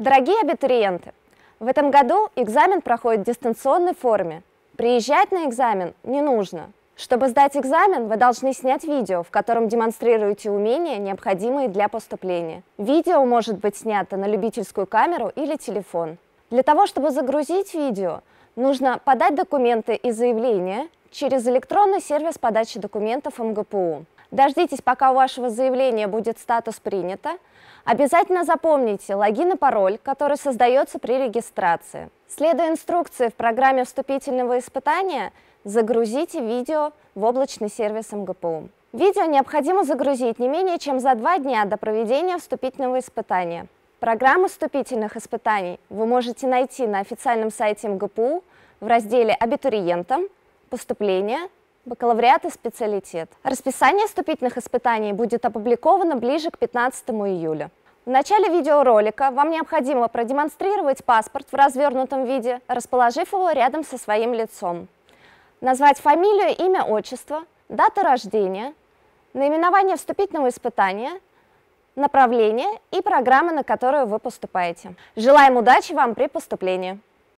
Дорогие абитуриенты, в этом году экзамен проходит в дистанционной форме. Приезжать на экзамен не нужно. Чтобы сдать экзамен, вы должны снять видео, в котором демонстрируете умения, необходимые для поступления. Видео может быть снято на любительскую камеру или телефон. Для того, чтобы загрузить видео, нужно подать документы и заявление через электронный сервис подачи документов МГПУ. Дождитесь, пока у вашего заявления будет статус «Принято». Обязательно запомните логин и пароль, который создается при регистрации. Следуя инструкции в программе вступительного испытания, загрузите видео в облачный сервис МГПУ. Видео необходимо загрузить не менее чем за два дня до проведения вступительного испытания. Программу вступительных испытаний вы можете найти на официальном сайте МГПУ в разделе «Абитуриентам», «Поступление», бакалавриат и специалитет. Расписание вступительных испытаний будет опубликовано ближе к 15 июля. В начале видеоролика вам необходимо продемонстрировать паспорт в развернутом виде, расположив его рядом со своим лицом. Назвать фамилию, имя, отчество, дату рождения, наименование вступительного испытания, направление и программа, на которую вы поступаете. Желаем удачи вам при поступлении!